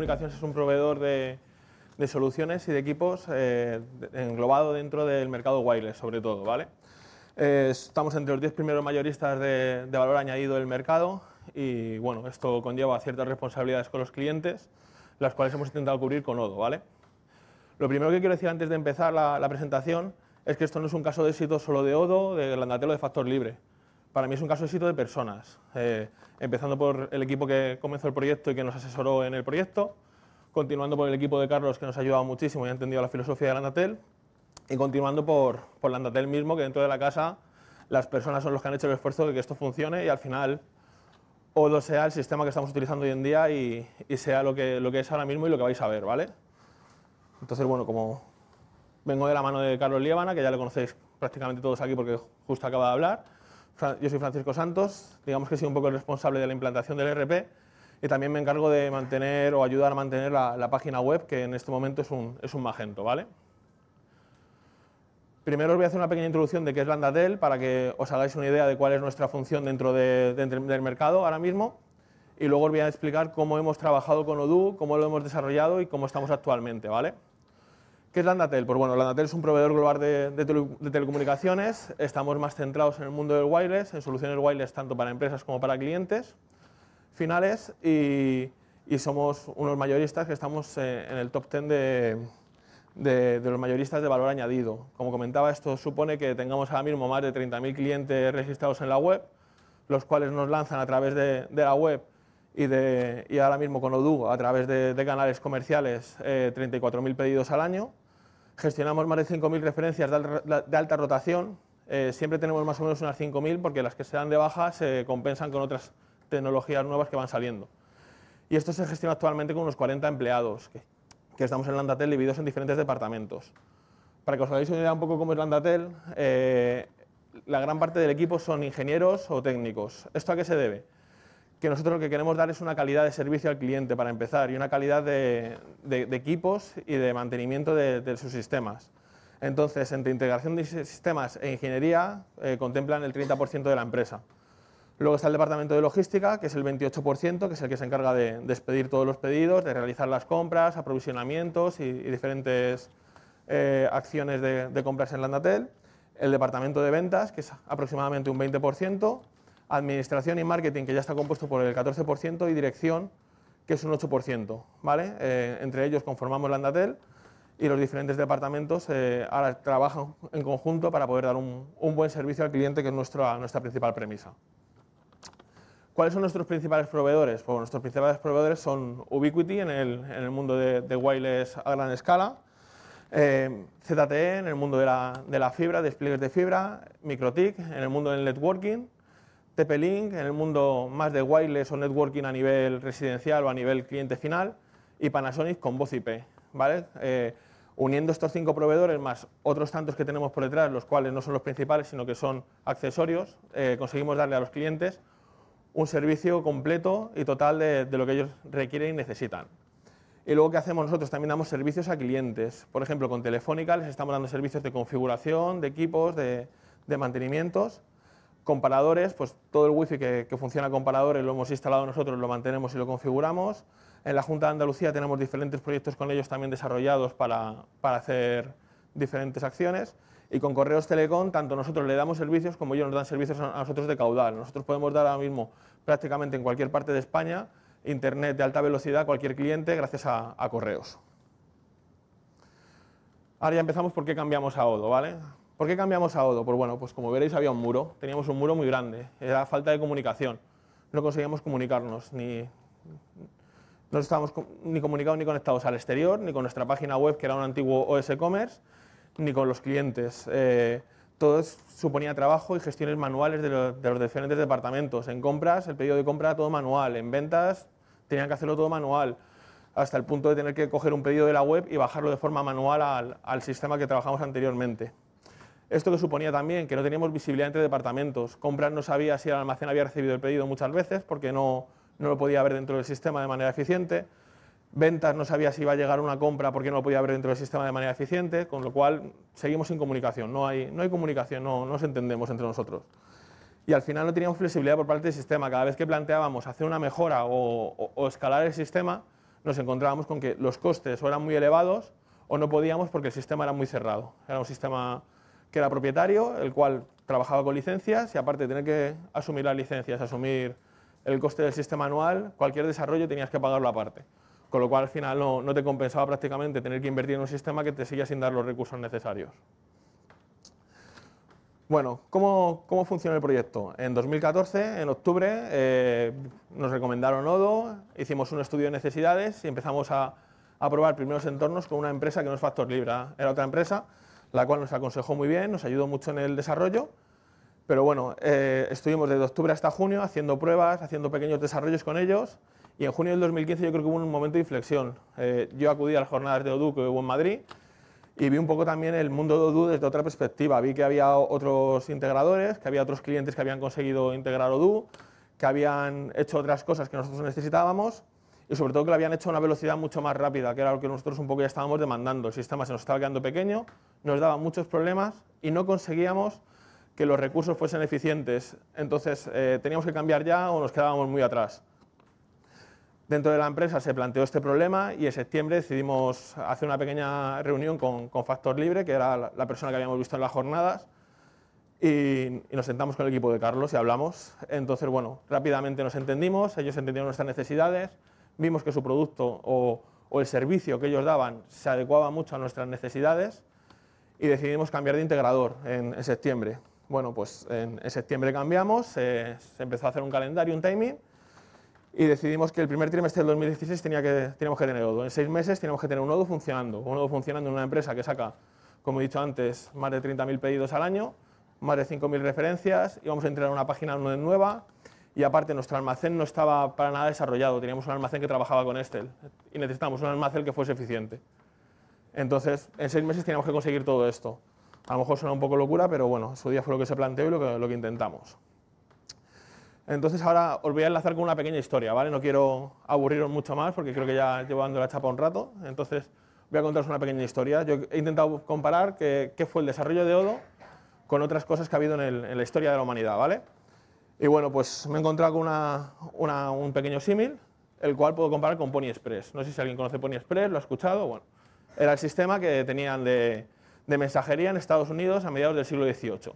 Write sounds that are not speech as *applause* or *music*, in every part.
Comunicaciones es un proveedor de, soluciones y de equipos eh, englobado dentro del mercado wireless, sobre todo. ¿vale? Eh, estamos entre los 10 primeros mayoristas de, valor añadido del mercado y bueno, esto conlleva ciertas responsabilidades con los clientes, las cuales hemos intentado cubrir con Odo. ¿vale? Lo primero que quiero decir antes de empezar la, presentación es que esto no es un caso de éxito solo de Odo, de o de Factor Libre. Para mí es un caso de éxito de personas. Eh, empezando por el equipo que comenzó el proyecto y que nos asesoró en el proyecto, continuando por el equipo de Carlos que nos ha ayudado muchísimo y ha entendido la filosofía de la Andatel, y continuando por, por la Andatel mismo, que dentro de la casa las personas son los que han hecho el esfuerzo de que esto funcione y al final Odo sea el sistema que estamos utilizando hoy en día y, sea lo que, lo que es ahora mismo y lo que vais a ver, ¿vale? Entonces, bueno, como vengo de la mano de Carlos Lievana, que ya lo conocéis prácticamente todos aquí porque justo acaba de hablar, yo soy Francisco Santos, digamos que soy un poco el responsable de la implantación del RP y también me encargo de mantener o ayudar a mantener la, página web, que en este momento es un, Magento, ¿vale? Primero os voy a hacer una pequeña introducción de qué es Landatel para que os hagáis una idea de cuál es nuestra función dentro, dentro del mercado ahora mismo y luego os voy a explicar cómo hemos trabajado con Odoo, cómo lo hemos desarrollado y cómo estamos actualmente, ¿vale? ¿Qué es Landatel? Pues bueno, Landatel es un proveedor global de, telecomunicaciones. Estamos más centrados en el mundo del wireless, en soluciones wireless tanto para empresas como para clientes finales y, somos unos mayoristas que estamos eh, en el top 10 de, los mayoristas de valor añadido. Como comentaba, esto supone que tengamos ahora mismo más de 30.000 clientes registrados en la web, los cuales nos lanzan a través de, la web y, de, ahora mismo con Odoo a través de, canales comerciales 34.000 eh, pedidos al año Gestionamos más de 5.000 referencias de alta rotación. Eh, siempre tenemos más o menos unas 5.000 porque las que se dan de baja se compensan con otras tecnologías nuevas que van saliendo. Y esto se gestiona actualmente con unos 40 empleados que, estamos en Landatel divididos en diferentes departamentos. Para que os hagáis una idea un poco cómo es Landatel, eh, la gran parte del equipo son ingenieros o técnicos. ¿Esto a qué se debe? que nosotros lo que queremos dar es una calidad de servicio al cliente para empezar y una calidad de, equipos y de mantenimiento de, sus sistemas. Entonces, entre integración de sistemas e ingeniería eh, contemplan el 30% de la empresa. Luego está el departamento de logística, que es el 28%, que es el que se encarga de, despedir todos los pedidos, de realizar las compras, aprovisionamientos y, diferentes eh, acciones de, compras en Landatel. El departamento de ventas, que es aproximadamente un 20% administración y marketing, que ya está compuesto por el 14%, y dirección, que es un 8%. ¿vale? Eh, entre ellos conformamos la Andatel y los diferentes departamentos eh, ahora trabajan en conjunto para poder dar un, buen servicio al cliente, que es nuestra, nuestra principal premisa. ¿Cuáles son nuestros principales proveedores? Pues nuestros principales proveedores son Ubiquiti en el, mundo de, wireless a gran escala, eh, ZTE en el mundo de la, de fibra, despliegues de fibra, microtic en el mundo del networking, TP-Link en el mundo más de wireless o networking a nivel residencial o a nivel cliente final y Panasonic con voz IP. ¿vale? Eh, uniendo estos cinco proveedores más otros tantos que tenemos por detrás, los cuales no son los principales, sino que son accesorios, eh, conseguimos darle a los clientes un servicio completo y total de, lo que ellos requieren y necesitan. Y luego, ¿qué hacemos nosotros? También damos servicios a clientes. Por ejemplo, con Telefónica les estamos dando servicios de configuración, de equipos, de, de mantenimientos Comparadores, pues todo el wifi que, que funciona comparadores lo hemos instalado nosotros, lo mantenemos y lo configuramos. En la Junta de Andalucía tenemos diferentes proyectos con ellos también desarrollados para, hacer diferentes acciones. Y con Correos Telecom, tanto nosotros le damos servicios como ellos nos dan servicios a nosotros de caudal. Nosotros podemos dar ahora mismo prácticamente en cualquier parte de España internet de alta velocidad a cualquier cliente gracias a, a Correos. Ahora ya empezamos por qué cambiamos a Odo, ¿vale? ¿Por qué cambiamos a Odo? Pues bueno, pues como veréis había un muro, teníamos un muro muy grande, era falta de comunicación, no conseguíamos comunicarnos, ni, no estábamos ni comunicados ni conectados al exterior, ni con nuestra página web, que era un antiguo OS Commerce, ni con los clientes. Eh, todo suponía trabajo y gestiones manuales de los, diferentes departamentos. En compras, el pedido de compra todo manual. En ventas, tenían que hacerlo todo manual, hasta el punto de tener que coger un pedido de la web y bajarlo de forma manual al, al sistema que trabajamos anteriormente. Esto que suponía también que no teníamos visibilidad entre departamentos. Compras no sabía si el almacén había recibido el pedido muchas veces porque no, no lo podía ver dentro del sistema de manera eficiente. Ventas no sabía si iba a llegar una compra porque no lo podía ver dentro del sistema de manera eficiente, con lo cual seguimos sin comunicación. No hay, no hay comunicación, no, nos entendemos entre nosotros. Y al final no teníamos flexibilidad por parte del sistema. Cada vez que planteábamos hacer una mejora o, o, o escalar el sistema, nos encontrábamos con que los costes o eran muy elevados o no podíamos porque el sistema era muy cerrado. Era un sistema que era propietario, el cual trabajaba con licencias y aparte de tener que asumir las licencias, asumir el coste del sistema anual, cualquier desarrollo tenías que pagarlo aparte. Con lo cual al final no, te compensaba prácticamente tener que invertir en un sistema que te seguía sin dar los recursos necesarios. Bueno, ¿cómo, funciona el proyecto? En 2014, en octubre, eh, nos recomendaron Odo, hicimos un estudio de necesidades y empezamos a, a probar primeros entornos con una empresa que no es Factor Libra, era otra empresa la cual nos aconsejó muy bien, nos ayudó mucho en el desarrollo. Pero bueno, eh, estuvimos desde octubre hasta junio haciendo pruebas, haciendo pequeños desarrollos con ellos. Y en junio del 2015 yo creo que hubo un momento de inflexión. Eh, yo acudí a las jornadas de ODU que hubo en Madrid y vi un poco también el mundo de ODU desde otra perspectiva. Vi que había otros integradores, que había otros clientes que habían conseguido integrar ODU, que habían hecho otras cosas que nosotros necesitábamos y sobre todo que lo habían hecho a una velocidad mucho más rápida, que era lo que nosotros un poco ya estábamos demandando. El sistema se nos estaba quedando pequeño, nos daba muchos problemas y no conseguíamos que los recursos fuesen eficientes. Entonces eh, teníamos que cambiar ya o nos quedábamos muy atrás. Dentro de la empresa se planteó este problema y en septiembre decidimos hacer una pequeña reunión con, con Factor Libre, que era la persona que habíamos visto en las jornadas, y, nos sentamos con el equipo de Carlos y hablamos. Entonces, bueno, rápidamente nos entendimos, ellos entendieron nuestras necesidades, vimos que su producto o, el servicio que ellos daban se adecuaba mucho a nuestras necesidades y decidimos cambiar de integrador en, septiembre. Bueno, pues en, septiembre cambiamos, se empezó a hacer un calendario, un timing, y decidimos que el primer trimestre del 2016 tenía que, teníamos que tener Odo. En seis meses teníamos que tener un nodo funcionando. Un nodo funcionando en una empresa que saca, como he dicho antes, más de 30.000 pedidos al año, más de 5.000 referencias, y vamos a entrar a una página nueva, y aparte nuestro almacén no estaba para nada desarrollado, teníamos un almacén que trabajaba con Estel y necesitábamos un almacén que fuese eficiente. Entonces, en seis meses teníamos que conseguir todo esto. A lo mejor suena un poco locura, pero bueno, su día fue lo que se planteó y lo que, intentamos. Entonces ahora os voy a enlazar con una pequeña historia, ¿vale? No quiero aburriros mucho más porque creo que ya llevo dando la chapa un rato. Entonces voy a contaros una pequeña historia. Yo he intentado comparar qué fue el desarrollo de Odo con otras cosas que ha habido en, en la historia de la humanidad, ¿vale? Y bueno, pues me he encontrado con un pequeño símil, el cual puedo comparar con Pony Express. No sé si alguien conoce Pony Express, lo ha escuchado. Bueno, era el sistema que tenían de, mensajería en Estados Unidos a mediados del siglo XVIII.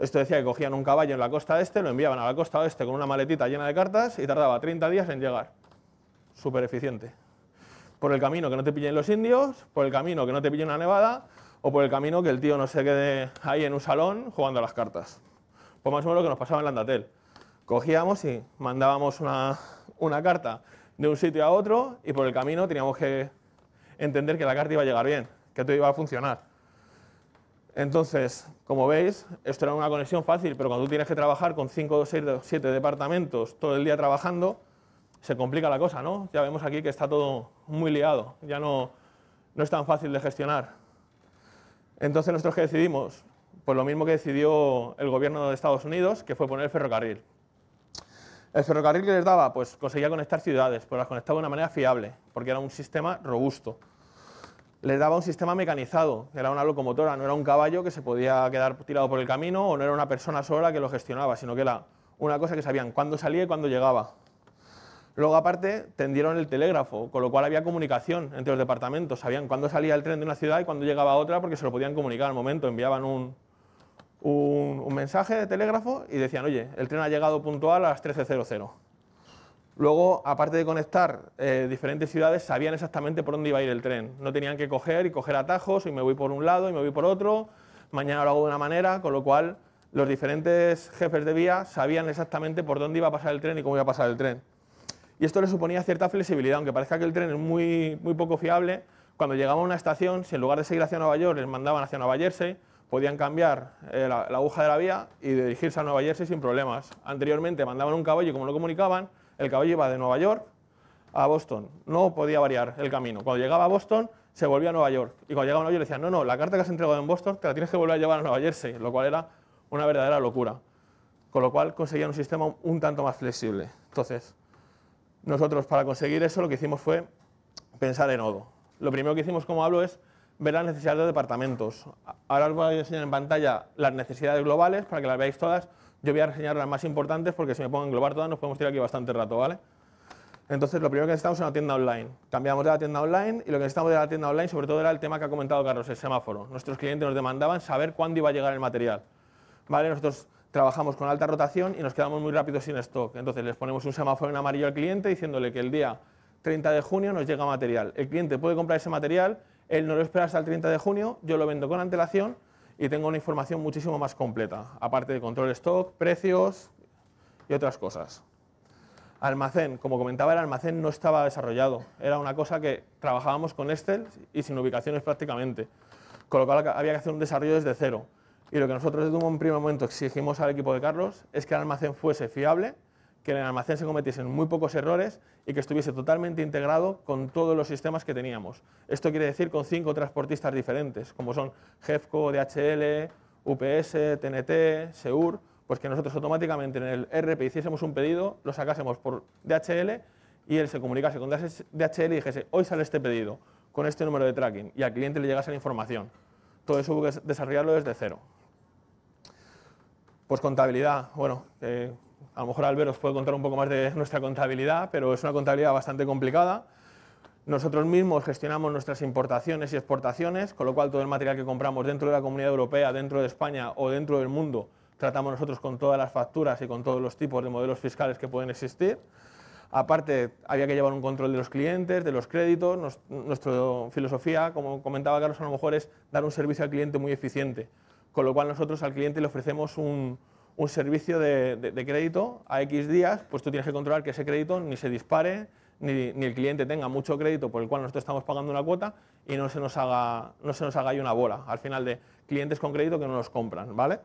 Esto decía que cogían un caballo en la costa este, lo enviaban a la costa oeste con una maletita llena de cartas y tardaba 30 días en llegar. Súper eficiente. Por el camino que no te pillen los indios, por el camino que no te pille una nevada o por el camino que el tío no se quede ahí en un salón jugando a las cartas. Pues más o menos lo que nos pasaba en Landatel. Cogíamos y mandábamos una, carta de un sitio a otro y por el camino teníamos que entender que la carta iba a llegar bien, que todo iba a funcionar. Entonces, como veis, esto era una conexión fácil, pero cuando tú tienes que trabajar con 5, 6, 7 departamentos todo el día trabajando, se complica la cosa, ¿no? Ya vemos aquí que está todo muy liado, ya no, no es tan fácil de gestionar. Entonces, ¿nosotros qué decidimos? Pues lo mismo que decidió el gobierno de Estados Unidos, que fue poner el ferrocarril. El ferrocarril que les daba, pues conseguía conectar ciudades, pero pues, las conectaba de una manera fiable, porque era un sistema robusto. Les daba un sistema mecanizado, era una locomotora, no era un caballo que se podía quedar tirado por el camino o no era una persona sola que lo gestionaba, sino que era una cosa que sabían cuándo salía y cuándo llegaba. Luego, aparte, tendieron el telégrafo, con lo cual había comunicación entre los departamentos. Sabían cuándo salía el tren de una ciudad y cuándo llegaba a otra porque se lo podían comunicar al momento. Enviaban un, un, mensaje de telégrafo y decían, oye, el tren ha llegado puntual a las 13.00. Luego, aparte de conectar eh, diferentes ciudades, sabían exactamente por dónde iba a ir el tren. No tenían que coger y coger atajos, y me voy por un lado y me voy por otro, mañana lo hago de una manera, con lo cual los diferentes jefes de vía sabían exactamente por dónde iba a pasar el tren y cómo iba a pasar el tren. Y esto le suponía cierta flexibilidad, aunque parezca que el tren es muy, muy poco fiable. Cuando llegaba a una estación, si en lugar de seguir hacia Nueva York les mandaban hacia Nueva Jersey, podían cambiar eh, la, aguja de la vía y dirigirse a Nueva Jersey sin problemas. Anteriormente mandaban un caballo y como lo comunicaban, el caballo iba de Nueva York a Boston. No podía variar el camino. Cuando llegaba a Boston, se volvía a Nueva York. Y cuando llegaba a Nueva York, le decían, no, no, la carta que has entregado en Boston te la tienes que volver a llevar a Nueva Jersey, lo cual era una verdadera locura. Con lo cual conseguían un sistema un, tanto más flexible. Entonces, nosotros para conseguir eso lo que hicimos fue pensar en nodo. Lo primero que hicimos, como hablo, es ver las necesidades de departamentos. Ahora os voy a enseñar en pantalla las necesidades globales para que las veáis todas. Yo voy a reseñar las más importantes porque si me pongo a englobar todas nos podemos tirar aquí bastante rato, ¿vale? Entonces, lo primero que necesitamos es una tienda online. Cambiamos de la tienda online y lo que necesitamos de la tienda online, sobre todo, era el tema que ha comentado Carlos, el semáforo. Nuestros clientes nos demandaban saber cuándo iba a llegar el material. ¿Vale? Nosotros trabajamos con alta rotación y nos quedamos muy rápido sin stock. Entonces, les ponemos un semáforo en amarillo al cliente diciéndole que el día 30 de junio nos llega material. El cliente puede comprar ese material él no lo espera hasta el 30 de junio, yo lo vendo con antelación y tengo una información muchísimo más completa, aparte de control stock, precios y otras cosas. Almacén, como comentaba, el almacén no estaba desarrollado, era una cosa que trabajábamos con Excel y sin ubicaciones prácticamente, con lo cual había que hacer un desarrollo desde cero. Y lo que nosotros en un primer momento exigimos al equipo de Carlos es que el almacén fuese fiable, que en el almacén se cometiesen muy pocos errores y que estuviese totalmente integrado con todos los sistemas que teníamos. Esto quiere decir con cinco transportistas diferentes, como son GEFCO, DHL, UPS, TNT, SEUR, pues que nosotros automáticamente en el RP hiciésemos un pedido, lo sacásemos por DHL y él se comunicase con DHL y dijese, hoy sale este pedido, con este número de tracking, y al cliente le llegase la información. Todo eso hubo que desarrollarlo desde cero. Pues contabilidad, bueno, eh, a lo mejor Albert os puede contar un poco más de nuestra contabilidad, pero es una contabilidad bastante complicada. Nosotros mismos gestionamos nuestras importaciones y exportaciones, con lo cual todo el material que compramos dentro de la Comunidad Europea, dentro de España o dentro del mundo, tratamos nosotros con todas las facturas y con todos los tipos de modelos fiscales que pueden existir. Aparte, había que llevar un control de los clientes, de los créditos. nuestra filosofía, como comentaba Carlos, a lo mejor es dar un servicio al cliente muy eficiente, con lo cual nosotros al cliente le ofrecemos un, un servicio de, crédito a X días, pues tú tienes que controlar que ese crédito ni se dispare, ni, el cliente tenga mucho crédito por el cual nosotros estamos pagando una cuota y no se nos haga, no se nos haga ahí una bola al final de clientes con crédito que no nos compran, ¿vale?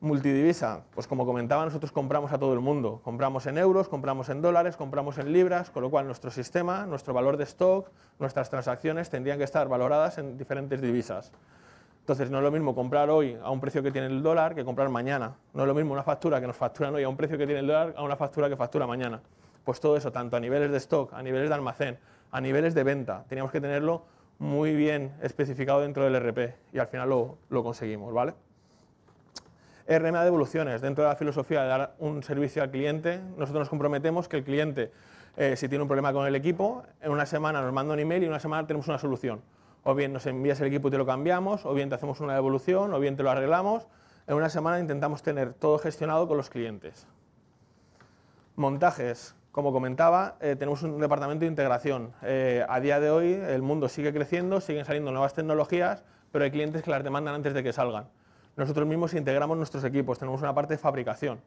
Multidivisa, pues como comentaba, nosotros compramos a todo el mundo. Compramos en euros, compramos en dólares, compramos en libras, con lo cual nuestro sistema, nuestro valor de stock, nuestras transacciones tendrían que estar valoradas en diferentes divisas. Entonces, no es lo mismo comprar hoy a un precio que tiene el dólar que comprar mañana. No es lo mismo una factura que nos facturan hoy a un precio que tiene el dólar a una factura que factura mañana. Pues todo eso, tanto a niveles de stock, a niveles de almacén, a niveles de venta, teníamos que tenerlo muy bien especificado dentro del RP y al final lo, conseguimos, ¿vale? RMA evoluciones. Dentro de la filosofía de dar un servicio al cliente, nosotros nos comprometemos que el cliente, eh, si tiene un problema con el equipo, en una semana nos manda un email y en una semana tenemos una solución o bien nos envías el equipo y te lo cambiamos, o bien te hacemos una devolución, o bien te lo arreglamos. En una semana intentamos tener todo gestionado con los clientes. Montajes. Como comentaba, eh, tenemos un departamento de integración. Eh, a día de hoy el mundo sigue creciendo, siguen saliendo nuevas tecnologías, pero hay clientes que las demandan antes de que salgan. Nosotros mismos integramos nuestros equipos, tenemos una parte de fabricación.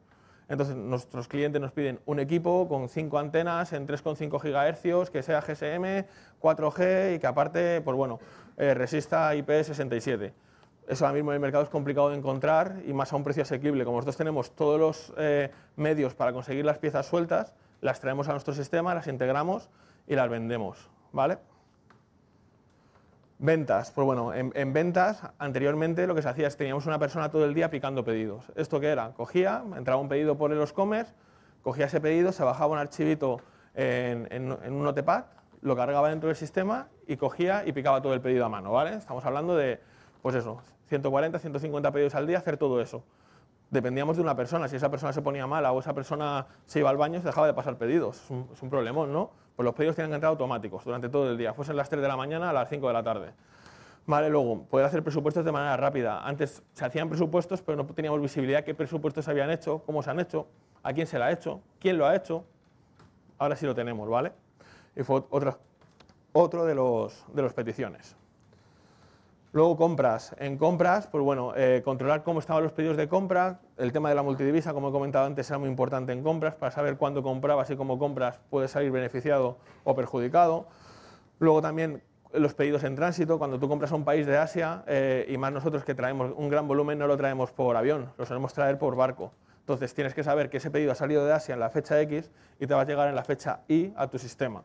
Entonces nuestros clientes nos piden un equipo con 5 antenas en 3,5 GHz, que sea GSM, 4G y que aparte, pues bueno, eh, resista IP67. Eso ahora mismo en el mercado es complicado de encontrar y más a un precio asequible. Como nosotros tenemos todos los eh, medios para conseguir las piezas sueltas, las traemos a nuestro sistema, las integramos y las vendemos, ¿vale? Ventas, pues bueno, en, ventas anteriormente lo que se hacía es teníamos una persona todo el día picando pedidos. ¿Esto qué era? Cogía, entraba un pedido por el e cogía ese pedido, se bajaba un archivito en, un notepad, lo cargaba dentro del sistema y cogía y picaba todo el pedido a mano, ¿vale? Estamos hablando de, pues eso, 140, 150 pedidos al día, hacer todo eso. Dependíamos de una persona, si esa persona se ponía mala o esa persona se iba al baño, se dejaba de pasar pedidos. Es un, es un problemón, ¿no? pues los pedidos tienen que entrar automáticos durante todo el día, fuesen las 3 de la mañana a las 5 de la tarde. Vale, luego, poder hacer presupuestos de manera rápida. Antes se hacían presupuestos, pero no teníamos visibilidad qué presupuestos se habían hecho, cómo se han hecho, a quién se la ha hecho, quién lo ha hecho. Ahora sí lo tenemos, ¿vale? Y fue otro, de, los, de las peticiones. Luego compras. En compras, pues bueno, eh, controlar cómo estaban los pedidos de compra. El tema de la multidivisa, como he comentado antes, era muy importante en compras para saber cuándo comprabas y cómo compras puede salir beneficiado o perjudicado. Luego también eh, los pedidos en tránsito. Cuando tú compras a un país de Asia, eh, y más nosotros que traemos un gran volumen, no lo traemos por avión, lo solemos traer por barco. Entonces tienes que saber que ese pedido ha salido de Asia en la fecha X y te va a llegar en la fecha Y a tu sistema.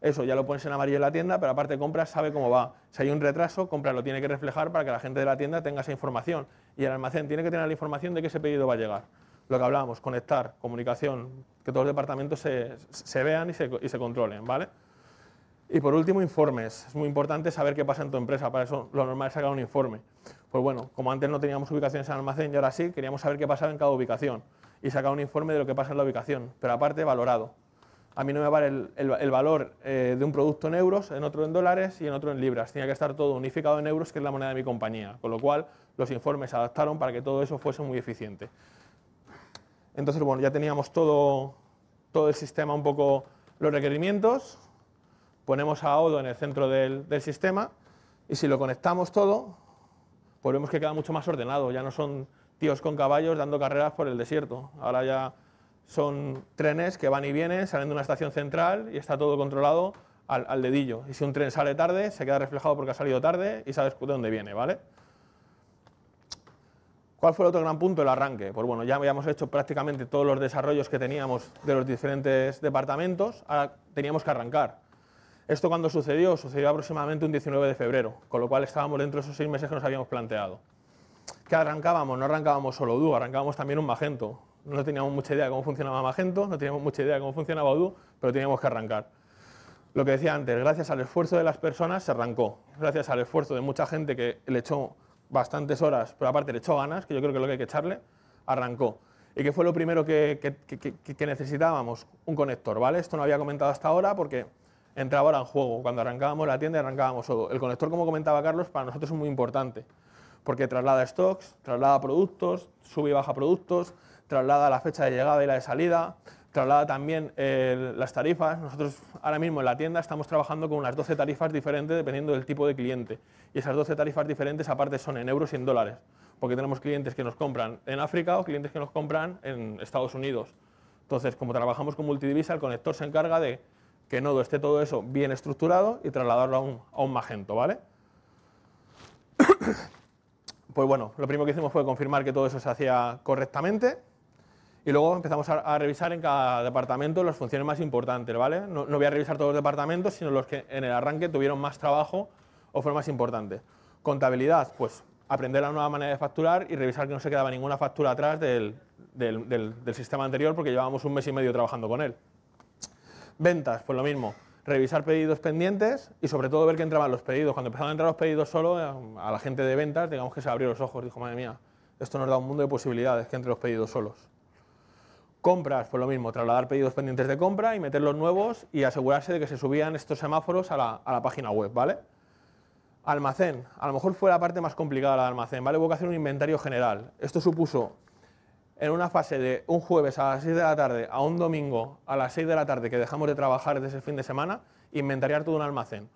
Eso ya lo pones en amarillo en la tienda, pero aparte compras sabe cómo va. Si hay un retraso, compra lo tiene que reflejar para que la gente de la tienda tenga esa información. Y el almacén tiene que tener la información de que ese pedido va a llegar. Lo que hablábamos, conectar, comunicación, que todos los departamentos se, vean y se, controlen, ¿vale? Y por último, informes. Es muy importante saber qué pasa en tu empresa, para eso lo normal es sacar un informe. Pues bueno, como antes no teníamos ubicaciones en almacén y ahora sí, queríamos saber qué pasaba en cada ubicación y sacar un informe de lo que pasa en la ubicación, pero aparte valorado a mí no me vale el, valor eh, de un producto en euros, en otro en dólares y en otro en libras. Tenía que estar todo unificado en euros, que es la moneda de mi compañía. Con lo cual, los informes se adaptaron para que todo eso fuese muy eficiente. Entonces, bueno, ya teníamos todo, todo el sistema, un poco los requerimientos. Ponemos a Odo en el centro del, del sistema y si lo conectamos todo, pues vemos que queda mucho más ordenado. Ya no son tíos con caballos dando carreras por el desierto. Ahora ya son trenes que van y vienen, salen de una estación central y está todo controlado al, dedillo. Y si un tren sale tarde, se queda reflejado porque ha salido tarde y sabes de dónde viene, ¿vale? ¿Cuál fue el otro gran punto? El arranque. Pues bueno, ya habíamos hecho prácticamente todos los desarrollos que teníamos de los diferentes departamentos, ahora teníamos que arrancar. Esto cuando sucedió, sucedió aproximadamente un 19 de febrero, con lo cual estábamos dentro de esos seis meses que nos habíamos planteado. ¿Qué arrancábamos? No arrancábamos solo Du, arrancábamos también un Magento. No teníamos mucha idea de cómo funcionaba Magento, no teníamos mucha idea de cómo funcionaba Odoo, pero teníamos que arrancar. Lo que decía antes, gracias al esfuerzo de las personas se arrancó. Gracias al esfuerzo de mucha gente que le echó bastantes horas, pero aparte le echó ganas, que yo creo que es lo que hay que echarle, arrancó. ¿Y qué fue lo primero que, que, que, necesitábamos? Un conector, ¿vale? Esto no había comentado hasta ahora porque entraba ahora en juego. Cuando arrancábamos la tienda, arrancábamos todo. El conector, como comentaba Carlos, para nosotros es muy importante porque traslada stocks, traslada productos, sube y baja productos, traslada la fecha de llegada y la de salida, traslada también eh, las tarifas. Nosotros ahora mismo en la tienda estamos trabajando con unas 12 tarifas diferentes dependiendo del tipo de cliente. Y esas 12 tarifas diferentes aparte son en euros y en dólares, porque tenemos clientes que nos compran en África o clientes que nos compran en Estados Unidos. Entonces, como trabajamos con multidivisa, el conector se encarga de que Nodo esté todo eso bien estructurado y trasladarlo a un, a un Magento, ¿vale? *coughs* Pues bueno, lo primero que hicimos fue confirmar que todo eso se hacía correctamente y luego empezamos a, revisar en cada departamento las funciones más importantes, ¿vale? No, voy a revisar todos los departamentos, sino los que en el arranque tuvieron más trabajo o fueron más importantes. Contabilidad, pues aprender la nueva manera de facturar y revisar que no se quedaba ninguna factura atrás del, sistema anterior porque llevábamos un mes y medio trabajando con él. Ventas, pues lo mismo, revisar pedidos pendientes y sobre todo ver que entraban los pedidos. Cuando empezaron a entrar los pedidos solo, a la gente de ventas, digamos que se abrió los ojos, dijo, madre mía, esto nos da un mundo de posibilidades que entre los pedidos solos. Compras, pues lo mismo, trasladar pedidos pendientes de compra y meter los nuevos y asegurarse de que se subían estos semáforos a la, página web, ¿vale? Almacén, a lo mejor fue la parte más complicada la de almacén, ¿vale? Hubo que hacer un inventario general. Esto supuso en una fase de un jueves a las 6 de la tarde a un domingo a las 6 de la tarde que dejamos de trabajar desde el fin de semana, inventariar todo un almacén.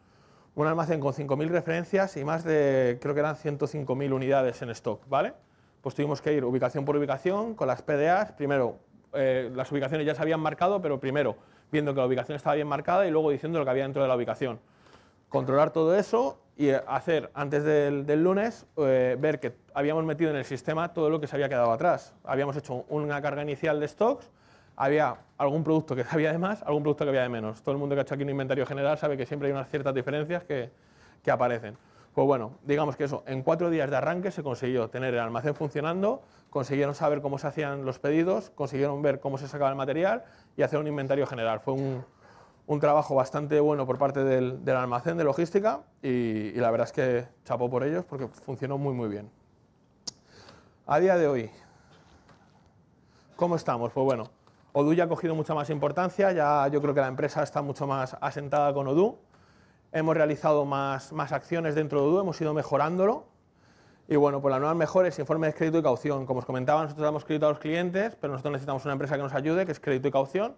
Un almacén con 5.000 referencias y más de, creo que eran 105.000 unidades en stock, ¿vale? Pues tuvimos que ir ubicación por ubicación con las PDAs, primero eh, las ubicaciones ya se habían marcado, pero primero viendo que la ubicación estaba bien marcada y luego diciendo lo que había dentro de la ubicación. Controlar todo eso y eh, hacer antes del, lunes eh, ver que habíamos metido en el sistema todo lo que se había quedado atrás. Habíamos hecho una carga inicial de stocks, había algún producto que *laughs* había de más, algún producto que había de menos. Todo el mundo que ha hecho aquí un inventario general sabe que siempre hay unas ciertas diferencias que aparecen. Pues bueno, digamos que eso, en cuatro días de arranque se consiguió tener el almacén funcionando, consiguieron saber cómo se hacían los pedidos, consiguieron ver cómo se sacaba el material y hacer un inventario general. Fue un, trabajo bastante bueno por parte del, almacén de logística y, la verdad es que chapó por ellos porque funcionó muy muy bien. A día de hoy, ¿cómo estamos? Pues bueno, Odoo ya ha cogido mucha más importancia, ya yo creo que la empresa está mucho más asentada con Odoo hemos realizado más, acciones dentro de du hemos ido mejorándolo. Y bueno, pues nueva nuevas es informe de crédito y caución. Como os comentaba, nosotros damos crédito a los clientes, pero nosotros necesitamos una empresa que nos ayude, que es crédito y caución.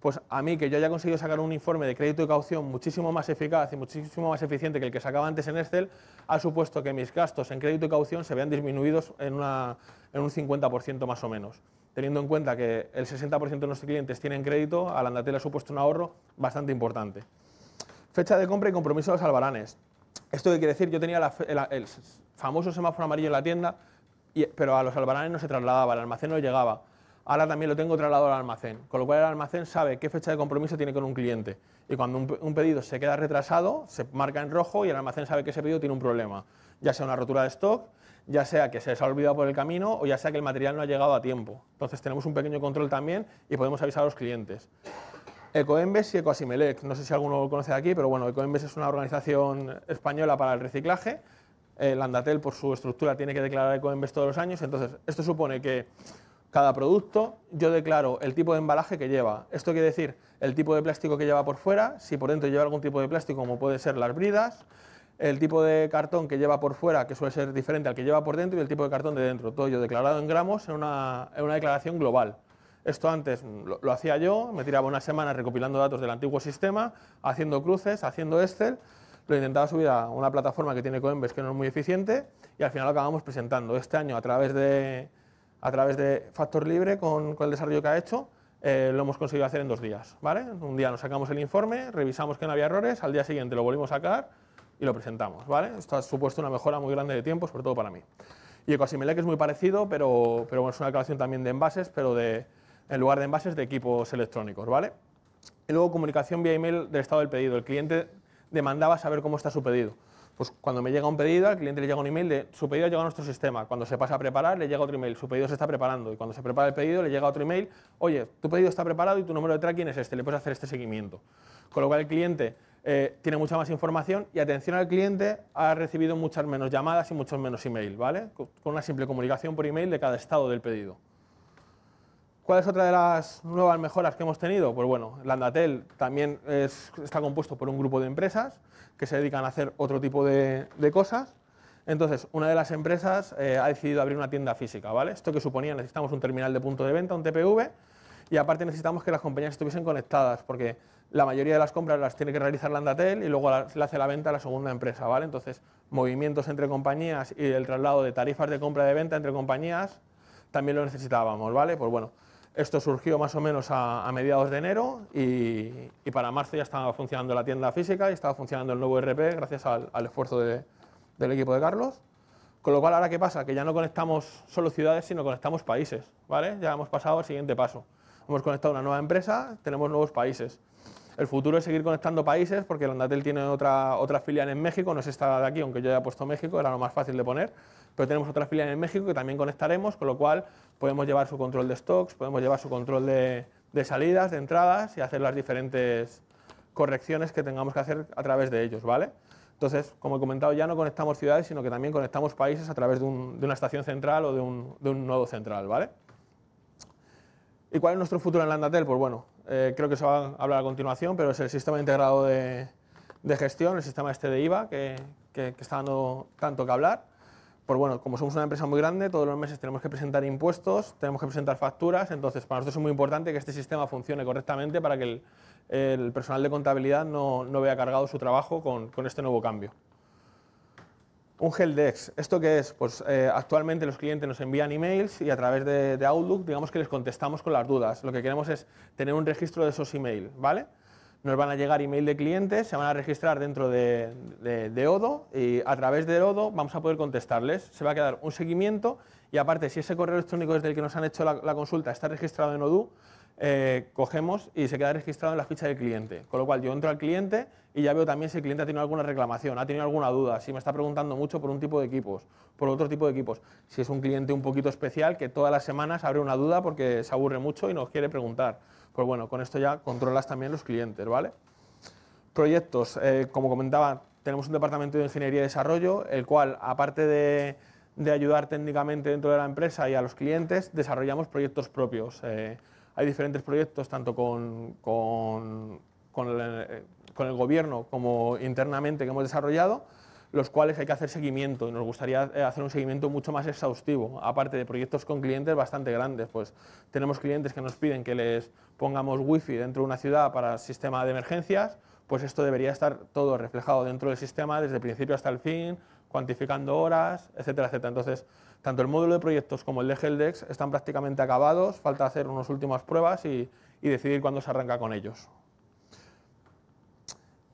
Pues a mí, que yo haya conseguido sacar un informe de crédito y caución muchísimo más eficaz y muchísimo más eficiente que el que sacaba antes en Excel, ha supuesto que mis gastos en crédito y caución se vean disminuidos en, un 50% más o menos. Teniendo en cuenta que el 60% de nuestros clientes tienen crédito, a la Andatel ha supuesto un ahorro bastante importante. Fecha de compra y compromiso de los albaranes. ¿Esto qué quiere decir? Yo tenía el, famoso semáforo amarillo en la tienda, pero a los albaranes no se trasladaba, al almacén no llegaba. Ahora también lo tengo trasladado al almacén, con lo cual el almacén sabe qué fecha de compromiso tiene con un cliente. Y cuando un, un pedido se queda retrasado, se marca en rojo y el almacén sabe que ese pedido tiene un problema, ya sea una rotura de stock, ya sea que se les ha olvidado por el camino o ya sea que el material no ha llegado a tiempo. Entonces tenemos un pequeño control también y podemos avisar a los clientes. Ecoembes y Ecoasimelec. No sé si alguno lo conoce de aquí, pero bueno, Ecoembes es una organización española para el reciclaje. Eh, el Andatel, por su estructura, tiene que declarar Ecoembes todos los años. Entonces, esto supone que cada producto yo declaro el tipo de embalaje que lleva. Esto quiere decir el tipo de plástico que lleva por fuera, si por dentro lleva algún tipo de plástico, como puede ser las bridas, el tipo de cartón que lleva por fuera, que suele ser diferente al que lleva por dentro, y el tipo de cartón de dentro. Todo ello declarado en gramos en una declaración global. Esto antes lo, hacía yo, me tiraba una semana recopilando datos del antiguo sistema, haciendo cruces, haciendo Excel, lo intentaba subir a una plataforma que tiene Coinbase que no es muy eficiente y al final lo acabamos presentando. Este año a través de, a través de Factor Libre con, el desarrollo que ha hecho, eh, lo hemos conseguido hacer en dos días. ¿vale? Un día nos sacamos el informe, revisamos que no había errores, al día siguiente lo volvimos a sacar y lo presentamos. ¿vale? Esto ha supuesto una mejora muy grande de tiempo, sobre todo para mí. Y EcoSimile que es muy parecido, pero, pero es una aclaración también de envases, pero de, en lugar de envases de equipos electrónicos, ¿vale? Y luego comunicación vía email del estado del pedido. El cliente demandaba saber cómo está su pedido. Pues cuando me llega un pedido, al cliente le llega un email de su pedido ha llegado a nuestro sistema. Cuando se pasa a preparar, le llega otro email, su pedido se está preparando. Y cuando se prepara el pedido, le llega otro email, oye, tu pedido está preparado y tu número de tracking es este, le puedes hacer este seguimiento. Con lo cual el cliente eh, tiene mucha más información y atención al cliente ha recibido muchas menos llamadas y muchos menos emails, ¿vale? Con una simple comunicación por email de cada estado del pedido. ¿Cuál es otra de las nuevas mejoras que hemos tenido? Pues bueno, Landatel también es, está compuesto por un grupo de empresas que se dedican a hacer otro tipo de, cosas. Entonces, una de las empresas eh, ha decidido abrir una tienda física, ¿vale? Esto que suponía, necesitamos un terminal de punto de venta, un TPV, y aparte necesitamos que las compañías estuviesen conectadas, porque la mayoría de las compras las tiene que realizar Landatel y luego la, le hace la venta a la segunda empresa, ¿vale? Entonces, movimientos entre compañías y el traslado de tarifas de compra y de venta entre compañías también lo necesitábamos, ¿vale? Pues bueno, esto surgió más o menos a, mediados de enero y, para marzo ya estaba funcionando la tienda física y estaba funcionando el nuevo e RP gracias al, esfuerzo del equipo de Carlos. Con lo cual, ¿ahora qué pasa? Que ya no conectamos solo ciudades, sino conectamos países, ¿vale? Ya hemos pasado al siguiente paso. Hemos conectado una nueva empresa, tenemos nuevos países. El futuro es seguir conectando países, porque el Andatel tiene otra, otra filial en México, no es esta de aquí, aunque yo haya puesto México, era lo más fácil de poner, pero tenemos otra filial en México que también conectaremos, con lo cual podemos llevar su control de stocks, podemos llevar su control de, salidas, de entradas y hacer las diferentes correcciones que tengamos que hacer a través de ellos, ¿vale? Entonces, como he comentado, ya no conectamos ciudades, sino que también conectamos países a través de, una estación central o de un, nodo central, ¿vale? ¿Y cuál es nuestro futuro en Landatel? Pues bueno, eh, creo que se va a hablar a continuación, pero es el sistema integrado de, de gestión, el sistema este de IVA, que, que, está dando tanto que hablar. Pues bueno, como somos una empresa muy grande, todos los meses tenemos que presentar impuestos, tenemos que presentar facturas, entonces para nosotros es muy importante que este sistema funcione correctamente para que el, el personal de contabilidad no, no, vea cargado su trabajo con, con este nuevo cambio. Un Helpdesk, ¿esto qué es? Pues eh, actualmente los clientes nos envían emails y a través de, Outlook, digamos que les contestamos con las dudas. Lo que queremos es tener un registro de esos emails, ¿vale? Nos van a llegar email de clientes, se van a registrar dentro de, Odo y a través de Odo vamos a poder contestarles. Se va a quedar un seguimiento y aparte, si ese correo electrónico desde el que nos han hecho la, la consulta está registrado en Odoo, eh, cogemos y se queda registrado en la ficha del cliente. Con lo cual yo entro al cliente y ya veo también si el cliente ha tenido alguna reclamación, ha tenido alguna duda, si me está preguntando mucho por un tipo de equipos, por otro tipo de equipos, si es un cliente un poquito especial que todas las semanas abre una duda porque se aburre mucho y nos quiere preguntar. Pues bueno, con esto ya controlas también los clientes, ¿vale? Proyectos, eh, como comentaba, tenemos un departamento de ingeniería y desarrollo, el cual, aparte de, ayudar técnicamente dentro de la empresa y a los clientes, desarrollamos proyectos propios. Eh, hay diferentes proyectos, tanto eh, con, el, gobierno como internamente, que hemos desarrollado, los cuales hay que hacer seguimiento nos gustaría eh, hacer un seguimiento mucho más exhaustivo, aparte de proyectos con clientes bastante grandes. Pues tenemos clientes que nos piden que les pongamos wifi dentro de una ciudad para el sistema de emergencias, pues esto debería estar todo reflejado dentro del sistema desde el principio hasta el fin, cuantificando horas, etcétera, etcétera. Entonces, tanto el módulo de proyectos como el de Heldex están prácticamente acabados, falta hacer unas últimas pruebas y, decidir cuándo se arranca con ellos.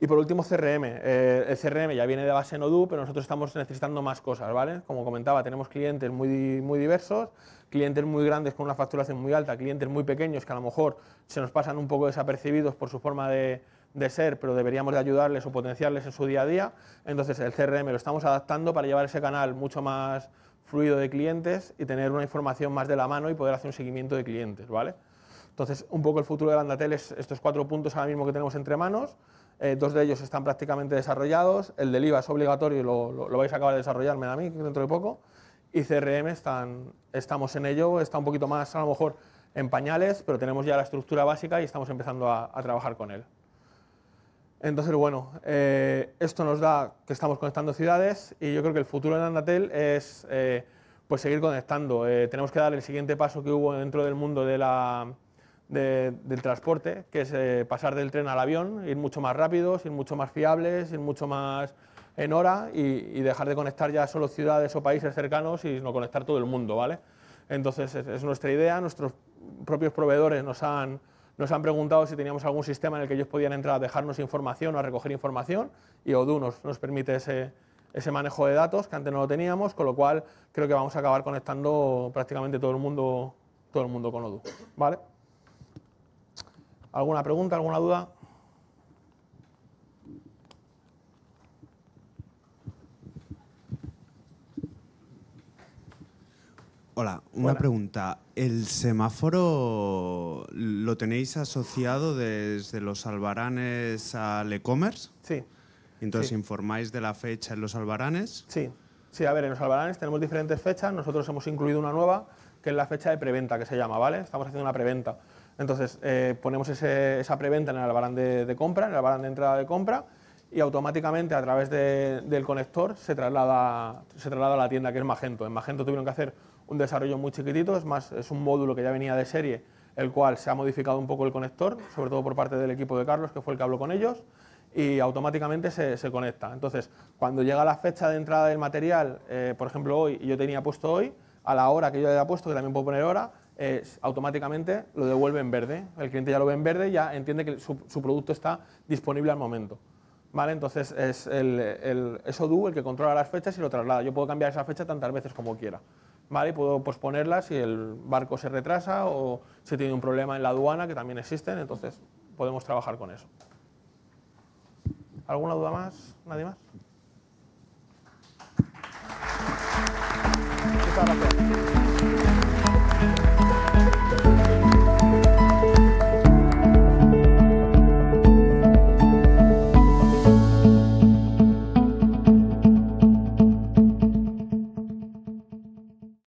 Y por último, CRM. Eh, el CRM ya viene de base Odoo, pero nosotros estamos necesitando más cosas, ¿vale? Como comentaba, tenemos clientes muy, muy diversos, clientes muy grandes con una facturación muy alta, clientes muy pequeños que a lo mejor se nos pasan un poco desapercibidos por su forma de, de ser, pero deberíamos de ayudarles o potenciarles en su día a día. Entonces, el CRM lo estamos adaptando para llevar ese canal mucho más, fluido de clientes y tener una información más de la mano y poder hacer un seguimiento de clientes, ¿vale? Entonces, un poco el futuro de Landatel es estos cuatro puntos ahora mismo que tenemos entre manos. Eh, dos de ellos están prácticamente desarrollados. El del IVA es obligatorio y lo, vais a acabar de desarrollar, me da a mí, dentro de poco. Y CRM están, estamos en ello, está un poquito más, a lo mejor, en pañales, pero tenemos ya la estructura básica y estamos empezando a trabajar con él. Entonces, bueno, eh, esto nos da que estamos conectando ciudades y yo creo que el futuro de Andatel es eh, pues seguir conectando. Eh, tenemos que dar el siguiente paso que hubo dentro del mundo de la, del transporte, que es pasar del tren al avión, ir mucho más rápido, ir mucho más fiables, ir mucho más en hora y, dejar de conectar ya solo ciudades o países cercanos y no conectar todo el mundo, ¿vale? Entonces, es nuestra idea, nuestros propios proveedores nos han nos han preguntado si teníamos algún sistema en el que ellos podían entrar a dejarnos información o a recoger información y Odoo nos, permite ese, manejo de datos que antes no lo teníamos, con lo cual creo que vamos a acabar conectando prácticamente todo el mundo, todo el mundo con Odoo. ¿vale? ¿Alguna pregunta, alguna duda? Hola, una pregunta. ¿El semáforo lo tenéis asociado desde los albaranes al e-commerce? Sí. Entonces, ¿informáis de la fecha en los albaranes? Sí. Sí, a ver, en los albaranes tenemos diferentes fechas. Nosotros hemos incluido una nueva, que es la fecha de preventa, que se llama, ¿vale? Estamos haciendo una preventa. Entonces, eh, ponemos esa preventa en el albarán de, compra, en el albarán de entrada de compra, y automáticamente a través del conector se traslada, se traslada a la tienda, que es Magento. En Magento tuvieron que hacer un desarrollo muy chiquitito, es más, es un módulo que ya venía de serie, el cual se ha modificado un poco el conector, sobre todo por parte del equipo de Carlos, que fue el que habló con ellos, y automáticamente se, conecta. Entonces, cuando llega la fecha de entrada del material, eh, por ejemplo hoy, y yo tenía puesto hoy, a la hora que yo haya puesto, que también puedo poner hora, automáticamente lo devuelve en verde. El cliente ya lo ve en verde, ya entiende que su, producto está disponible al momento. ¿Vale? Entonces es el, el, el que controla las fechas y lo traslada. Yo puedo cambiar esa fecha tantas veces como quiera. ¿vale? Y puedo posponerla si el barco se retrasa o si tiene un problema en la aduana, que también existen, entonces podemos trabajar con eso. ¿Alguna duda más? ¿Nadie más?